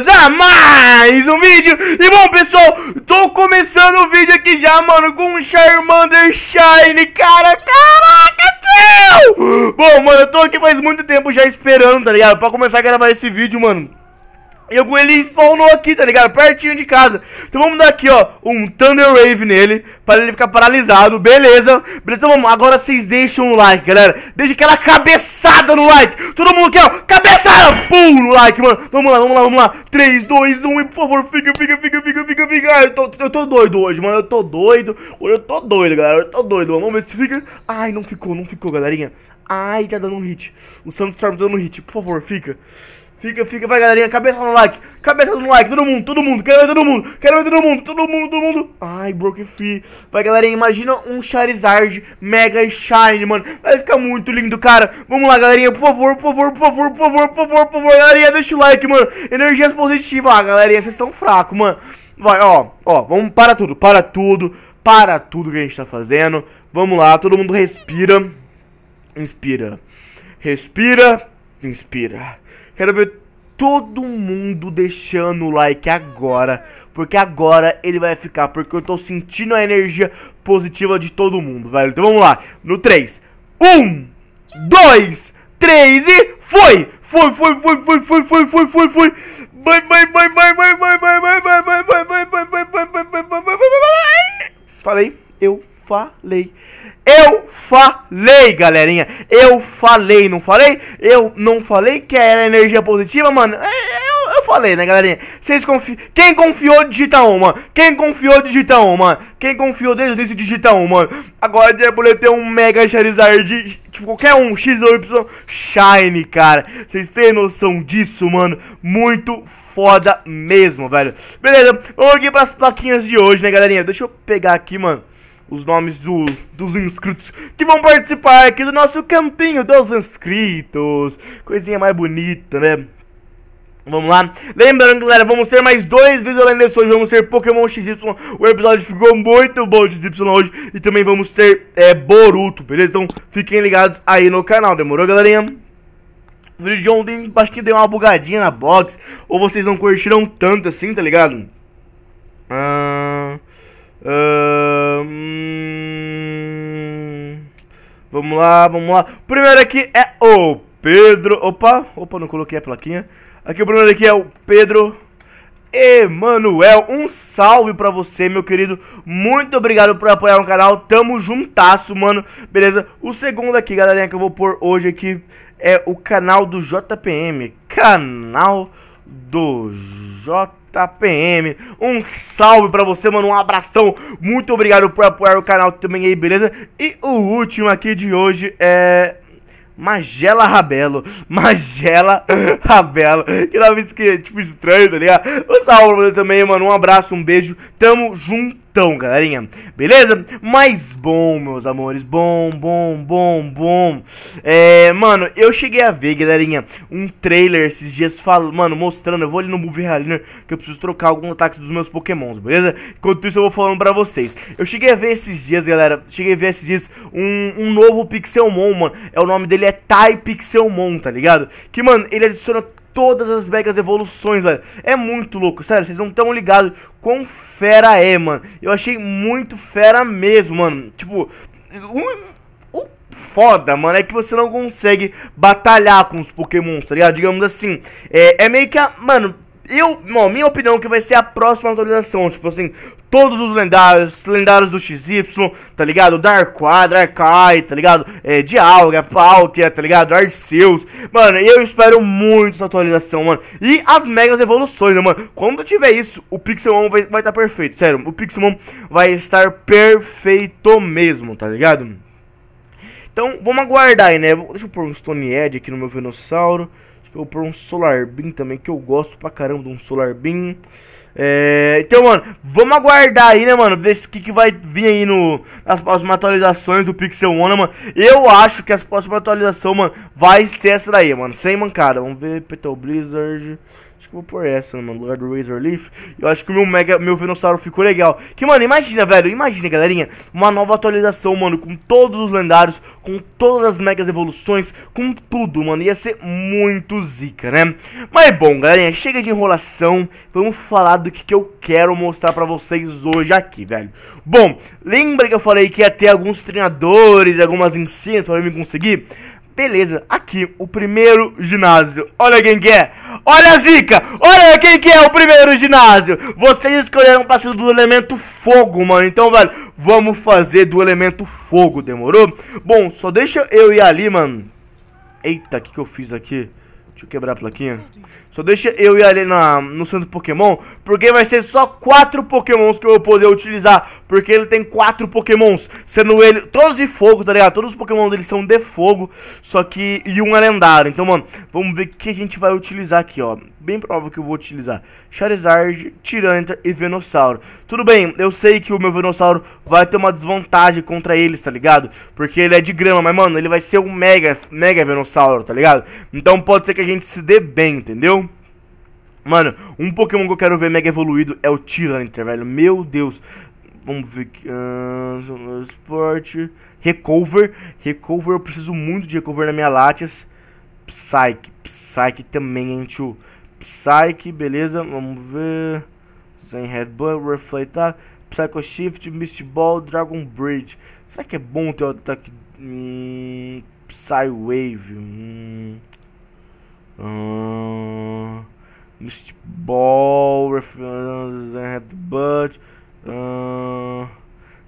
bem-vindos a é mais um vídeo E bom pessoal, tô começando o vídeo aqui já, mano, com um Charmander Shine, cara, caraca, tio! Bom, mano, eu tô aqui faz muito tempo já esperando, tá ligado? Pra começar a gravar esse vídeo, mano e algum ele spawnou aqui, tá ligado? Pertinho de casa. Então vamos dar aqui, ó, um Thunder Wave nele, pra ele ficar paralisado. Beleza. Beleza, então vamos. Agora vocês deixam o like, galera. Deixa aquela cabeçada no like. Todo mundo aqui, ó, cabeçada! Pum, no like, mano. Vamos lá, vamos lá, vamos lá. 3, 2, 1 e por favor, fica, fica, fica, fica, fica, fica. eu tô, eu tô doido hoje, mano. Eu tô doido. Hoje eu tô doido, galera. Eu tô doido, mano. Vamos ver se fica. Ai, não ficou, não ficou, galerinha. Ai, tá dando um hit. O Sandstorm tá dando um hit. Por favor, fica. Fica, fica, vai galerinha, cabeça no like, cabeça no like, todo mundo, todo mundo, quero ver todo mundo, quero ver todo mundo, todo mundo, todo mundo. Ai, Broken Free. Vai galerinha, imagina um Charizard Mega Shine, mano. Vai ficar muito lindo, cara. Vamos lá, galerinha, por favor, por favor, por favor, por favor, por favor, por favor, galerinha, deixa o like, mano. Energias positivas, ah, galerinha, vocês estão fracos, mano. Vai, ó, ó, vamos, para tudo, para tudo, para tudo que a gente tá fazendo. Vamos lá, todo mundo respira, inspira, respira, inspira. Quero ver todo mundo deixando o like agora, porque agora ele vai ficar, porque eu tô sentindo a energia positiva de todo mundo, velho. Então vamos lá, no 3, 1, 2, 3 e foi! Foi, foi, foi, foi, foi, foi, foi, foi, foi! Vai, vai, vai, vai, vai, vai, vai, vai, vai, vai, vai, vai, vai, vai, vai, vai, vai, vai, vai, vai, Falei, eu falei. Eu falei, galerinha. Eu falei, não falei? Eu não falei que era energia positiva, mano. É, eu, eu falei, né, galerinha? Vocês confi... Quem confiou, digita uma. Quem confiou, digita uma. Quem confiou desde o início, digita uma. Agora de ter é um Mega Charizard, tipo, qualquer um, X ou Y, Shine, cara. Vocês têm noção disso, mano? Muito foda mesmo, velho. Beleza, vamos aqui pras plaquinhas de hoje, né, galerinha? Deixa eu pegar aqui, mano os nomes do, dos inscritos que vão participar aqui do nosso cantinho dos inscritos. Coisinha mais bonita, né? Vamos lá. Lembrando, galera, vamos ter mais dois visualizações. Hoje vamos ter Pokémon XY. O episódio ficou muito bom XY hoje. E também vamos ter é, Boruto, beleza? Então fiquem ligados aí no canal. Demorou, galerinha? O vídeo de ontem, acho que deu uma bugadinha na box. Ou vocês não curtiram tanto assim, tá ligado? Ahn... Hum... Vamos lá, vamos lá. O primeiro aqui é o Pedro. Opa, opa, não coloquei a plaquinha. Aqui o primeiro aqui é o Pedro Emanuel. Um salve pra você, meu querido. Muito obrigado por apoiar o canal. Tamo juntasso, mano. Beleza? O segundo aqui, galerinha, que eu vou pôr hoje aqui é o canal do JPM. Canal do JPM Tá PM, um salve pra você, mano, um abração, muito obrigado por apoiar o canal também aí, beleza? E o último aqui de hoje é... Magela Rabelo. Magela Rabelo. Que nome que é, tipo estranho, tá ligado? Um salve pra você também, mano. Um abraço, um beijo. Tamo junto estão, galerinha? Beleza? Mas bom, meus amores, bom, bom, bom, bom. É, mano, eu cheguei a ver, galerinha, um trailer esses dias falando, mano, mostrando. Eu vou ali no Movie Realiner que eu preciso trocar algum ataque dos meus Pokémons, beleza? Enquanto isso, eu vou falando pra vocês. Eu cheguei a ver esses dias, galera, cheguei a ver esses dias um, um novo Pixelmon, mano. É, o nome dele é Tai Pixelmon, tá ligado? Que, mano, ele adiciona todas as megas evoluções, velho. É muito louco, sério, vocês não estão ligados quão fera é, mano. Eu achei muito fera mesmo, mano. Tipo, o, o foda, mano, é que você não consegue batalhar com os pokémons, tá ligado? Digamos assim, é, é meio que a, mano... Eu, não, minha opinião é que vai ser a próxima atualização. Tipo assim, todos os lendários, lendários do XY, tá ligado? Dark Darkwad, Darkai, tá ligado? É, Dialga, Palkia, tá ligado? Arceus. Mano, eu espero muito essa atualização, mano. E as megas evoluções, né, mano? Quando tiver isso, o Pixelmon vai estar tá perfeito. Sério, o Pixelmon vai estar perfeito mesmo, tá ligado? Então, vamos aguardar aí, né? Deixa eu pôr um Stone Edge aqui no meu Venossauro. Acho que eu vou por um Solar Beam também, que eu gosto pra caramba de um Solar Beam. É, então, mano, vamos aguardar aí, né, mano? Ver o que, que vai vir aí no, nas próximas atualizações do Pixel One, né, mano. Eu acho que as próximas atualizações, mano, vai ser essa daí, mano. Sem mancada. Vamos ver, Petal Blizzard. Acho que vou pôr essa, né, mano, no lugar do Razor Leaf. Eu acho que o meu Mega, meu Venossauro ficou legal. Que, mano, imagina, velho, imagina, galerinha. Uma nova atualização, mano, com todos os lendários, com todas as Megas Evoluções, com tudo, mano. Ia ser muito zica, né? Mas, bom, galerinha, chega de enrolação. Vamos falar do o que, que eu quero mostrar para vocês hoje aqui, velho. Bom, lembra que eu falei que ia ter alguns treinadores, algumas ensinas eu me conseguir? Beleza, aqui, o primeiro ginásio. Olha quem que é. Olha a zica. Olha quem que é o primeiro ginásio. Vocês escolheram pra ser do elemento fogo, mano. Então, velho, vamos fazer do elemento fogo, demorou? Bom, só deixa eu ir ali, mano. Eita, o que, que eu fiz aqui? Deixa eu quebrar a plaquinha. Só deixa eu e a Arena no centro Pokémon, porque vai ser só quatro Pokémons que eu vou poder utilizar. Porque ele tem quatro Pokémons, sendo ele todos de fogo, tá ligado? Todos os Pokémon dele são de fogo, só que. e um é lendário. Então, mano, vamos ver o que a gente vai utilizar aqui, ó. Bem provável que eu vou utilizar Charizard, Tyranitar e Venossauro. Tudo bem, eu sei que o meu Venossauro vai ter uma desvantagem contra eles, tá ligado? Porque ele é de grama, mas, mano, ele vai ser um mega, mega Venossauro, tá ligado? Então pode ser que a gente se dê bem, entendeu? Mano, um Pokémon que eu quero ver mega evoluído é o Tyranitar, velho. Meu Deus. Vamos ver aqui. Uh, esporte. Recover. Recover, eu preciso muito de recover na minha Latias. Psyche. Psyche também, hein, tio. Psyche, beleza. Vamos ver. Zen Headbutt, Reflectar. Psycho Shift, Mist Ball, Dragon Bridge. Será que é bom ter o ataque hum, Psywave? Ah. Hum. Mist Ball, Headbutt, uh, eh,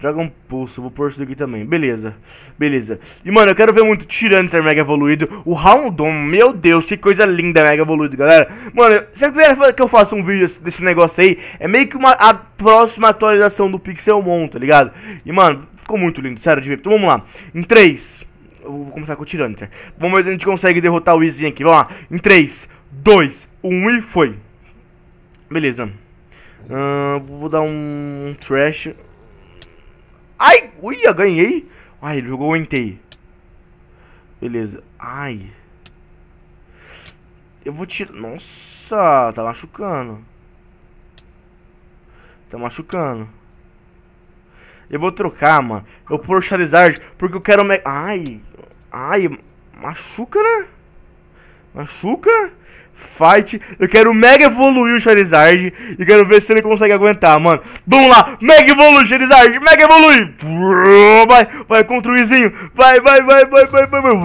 Dragon Pulse, vou pôr isso daqui também, beleza, beleza. E mano, eu quero ver muito Tiranter Mega Evoluído, o Houndoom, meu Deus, que coisa linda Mega Evoluído, galera. Mano, se vocês quiser que eu faça um vídeo desse negócio aí, é meio que uma, a próxima atualização do Pixelmon, tá ligado? E mano, ficou muito lindo, sério, de ver. Então vamos lá, em 3... Eu vou começar com o Tiranitar. Vamos ver se a gente consegue derrotar o Izinho aqui. Vamos lá. Em 3, 2, um e foi. Beleza. Uh, vou dar um trash. Ai! ui ganhei! Ai, ele jogou o Entei. Beleza. Ai. Eu vou tirar... Nossa, tá machucando. Tá machucando. Eu vou trocar, mano. Eu vou pôr Charizard, porque eu quero... Me... Ai, ai, machuca, né? Açúcar? Fight. Eu quero mega evoluir o Charizard. E quero ver se ele consegue aguentar, mano. Vamos lá. Mega evoluir, Charizard. Mega evoluir. Vai, vai contra o Izinho. Vai, vai, vai, vai, vai, vai. Vai,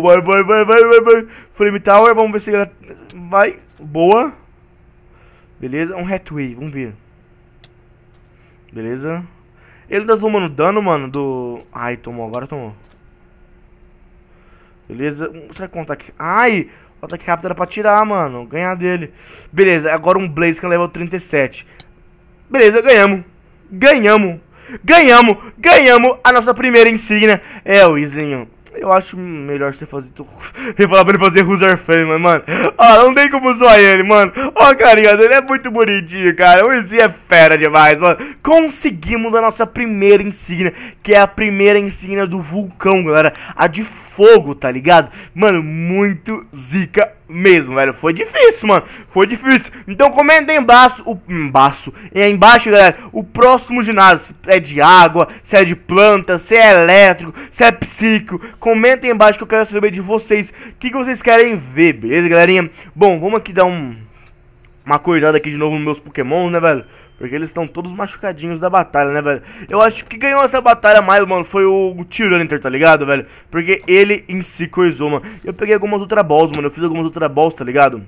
vai, vai, vai, vai, vai. vai Tower. Vamos ver se ele... Vai. Boa. Beleza. Um Hatway. Vamos ver. Beleza. Ele tá tomando dano, mano, do... Ai, tomou. Agora tomou. Beleza? Hum, será que um ataque... Ai! O ataque rápido era pra tirar, mano. Ganhar dele. Beleza, agora um Blaze que é level 37. Beleza, ganhamos. Ganhamos. Ganhamos. Ganhamos. A nossa primeira insígnia é o Izinho. Eu acho melhor você fazer. Eu falar pra ele fazer User Fame, mas, mano. Ó, não tem como zoar ele, mano. Ó, a carinha dele é muito bonitinho, cara. O Izzy é fera demais, mano. Conseguimos a nossa primeira insígnia, que é a primeira insígnia do vulcão, galera. A de fogo, tá ligado? Mano, muito zica mesmo, velho. Foi difícil, mano. Foi difícil. Então comenta aí embaixo, o, embaixo, aí é, embaixo, galera, o próximo ginásio. Se é de água, se é de planta, se é elétrico, se é psíquico. Comenta aí embaixo que eu quero saber de vocês. O que, que vocês querem ver, beleza, galerinha? Bom, vamos aqui dar um... Uma coisa aqui de novo nos meus pokémons, né, velho? Porque eles estão todos machucadinhos da batalha, né, velho? Eu acho que ganhou essa batalha mais, mano, foi o, o Tyranitar, tá ligado, velho? Porque ele em si coisou, mano. Eu peguei algumas Ultra Balls, mano. Eu fiz algumas Ultra Balls, tá ligado?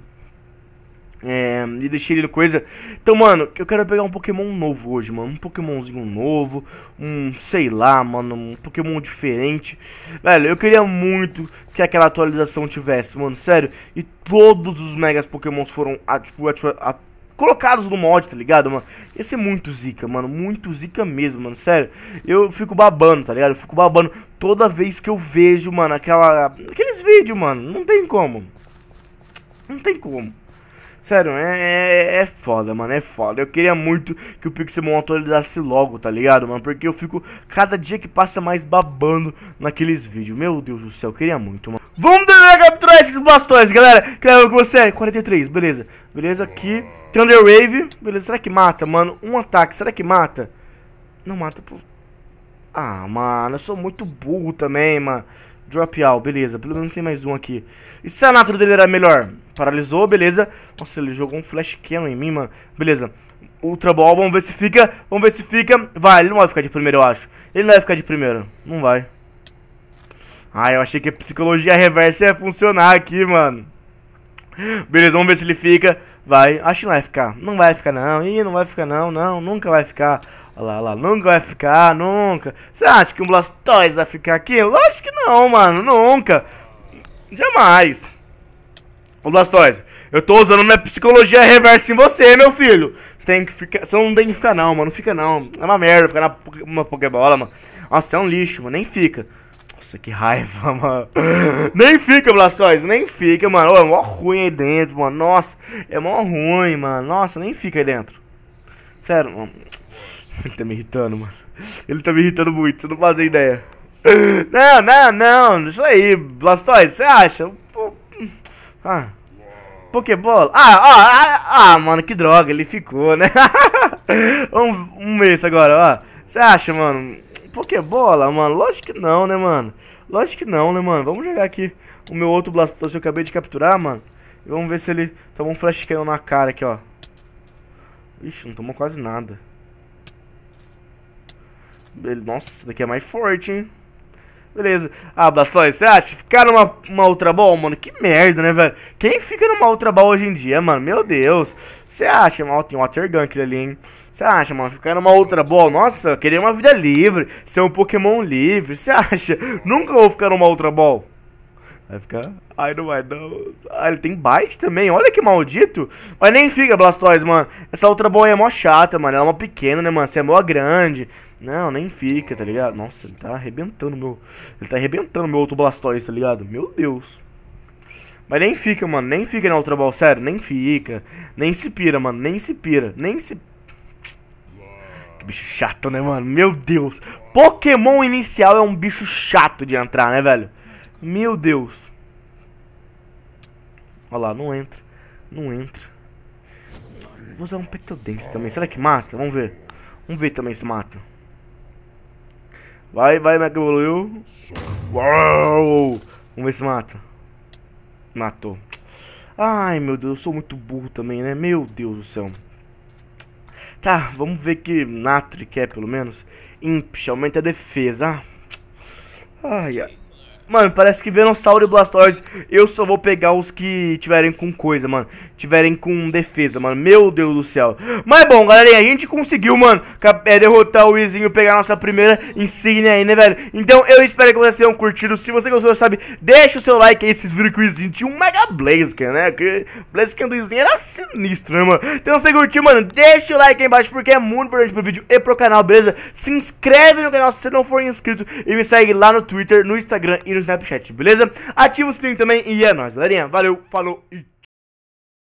É, e deixei ele coisa. Então, mano, eu quero pegar um Pokémon novo hoje, mano. Um Pokémonzinho novo. Um, sei lá, mano. Um Pokémon diferente. Velho, eu queria muito que aquela atualização tivesse, mano. Sério. E todos os Megas Pokémons foram, tipo, ativados tipo, colocados no mod, tá ligado, mano? Ia ser é muito zica, mano. Muito zica mesmo, mano. Sério. Eu fico babando, tá ligado? Eu fico babando toda vez que eu vejo, mano, aquela. Aqueles vídeos, mano. Não tem como. Não tem como. Sério, é, é, é, foda, mano, é foda. Eu queria muito que o Pixelmon atualizasse logo, tá ligado, mano? Porque eu fico cada dia que passa mais babando naqueles vídeos. Meu Deus do céu, eu queria muito, mano. Vamos tentar capturar esses bastões, galera. Claro que você é 43, beleza. Beleza, aqui. Thunder Wave. Beleza, será que mata, mano? Um ataque, será que mata? Não mata, pô. Ah, mano, eu sou muito burro também, mano. Drop out, beleza. Pelo menos tem mais um aqui. E se a natro dele era melhor? Paralisou, beleza. Nossa, ele jogou um flash cannon em mim, mano. Beleza. Ultra Ball, vamos ver se fica. Vamos ver se fica. Vai, ele não vai ficar de primeiro, eu acho. Ele não vai ficar de primeiro. Não vai. Ah, eu achei que a psicologia reversa ia funcionar aqui, mano. Beleza, vamos ver se ele fica vai, acho que não vai ficar, não vai ficar não, e não vai ficar não, não, nunca vai ficar, olha lá, olha lá, nunca vai ficar, nunca. Você acha que um Blastoise vai ficar aqui? Lógico que não, mano, nunca, jamais. o Blastoise, eu tô usando minha psicologia reversa em você, meu filho. Você tem que ficar. Você não tem que ficar, não, mano. Não fica, não. É uma merda ficar na uma Pokébola, mano. Nossa, é um lixo, mano. Nem fica. Nossa, que raiva, mano. nem fica, Blastoise, nem fica, mano. Ô, é mó ruim aí dentro, mano. Nossa, é mó ruim, mano. Nossa, nem fica aí dentro. Sério, mano. Ele tá me irritando, mano. Ele tá me irritando muito, você não faz ideia. Não, não, não. Isso aí, Blastoise, você acha? Ah. Pokébola? Ah, ah, ah, ah, mano, que droga, ele ficou, né? Vamos um mês agora, ó. Você acha, mano? Pokébola, mano? Lógico que não, né, mano? Lógico que não, né, mano? Vamos jogar aqui o meu outro Blastoise que eu acabei de capturar, mano. E vamos ver se ele tomou um Flash Cannon na cara aqui, ó. Ixi, não tomou quase nada. Ele, nossa, esse daqui é mais forte, hein? Beleza. Ah, Blastoise, você acha? ficar numa uma Ultra Ball, mano? Que merda, né, velho? Quem fica numa Ultra Ball hoje em dia, mano? Meu Deus. Você acha, mano? Tem um Water Gun aquele ali, hein? Você acha, mano? Ficar numa Ultra Ball? Nossa, eu queria uma vida livre. Ser um Pokémon livre. Você acha? Nunca vou ficar numa Ultra Ball. Vai ficar. Ai, não vai não. Ah, ele tem bite também. Olha que maldito. Mas nem fica, Blastoise, mano. Essa outra aí é mó chata, mano. Ela é mó pequena, né, mano? Você é mó grande. Não, nem fica, tá ligado? Nossa, ele tá arrebentando meu. Ele tá arrebentando meu outro Blastoise, tá ligado? Meu Deus. Mas nem fica, mano. Nem fica na Ultra Ball, sério. Nem fica. Nem se pira, mano. Nem se pira. Nem se. Que bicho chato, né, mano? Meu Deus. Pokémon inicial é um bicho chato de entrar, né, velho? Meu Deus. Olha lá, não entra. Não entra. Vou usar um Dance também. Será que mata? Vamos ver. Vamos ver também se mata. Vai, vai, Mega Evoluiu. Uau! Vamos ver se mata. Matou. Ai, meu Deus, eu sou muito burro também, né? Meu Deus do céu. Tá, vamos ver que Natri quer, é, pelo menos. Imp, aumenta a defesa. Ai, ai. Mano, parece que Venossauro e Blastoise, eu só vou pegar os que tiverem com coisa, mano. Tiverem com defesa, mano. Meu Deus do céu. Mas bom, galerinha, a gente conseguiu, mano, é, derrotar o Izinho, pegar nossa primeira insígnia aí, né, velho? Então, eu espero que vocês tenham curtido. Se você gostou, sabe, deixa o seu like aí. Vocês viram que o Izinho tinha um Mega Blaziken, né? Que Blaziken do Izinho era sinistro, né, mano? Então, se você curtiu, mano, deixa o like aí embaixo, porque é muito importante pro vídeo e pro canal, beleza? Se inscreve no canal se você não for inscrito e me segue lá no Twitter, no Instagram e no Snapchat, beleza? Ativa o sininho também e é nóis, galerinha. Valeu, falou e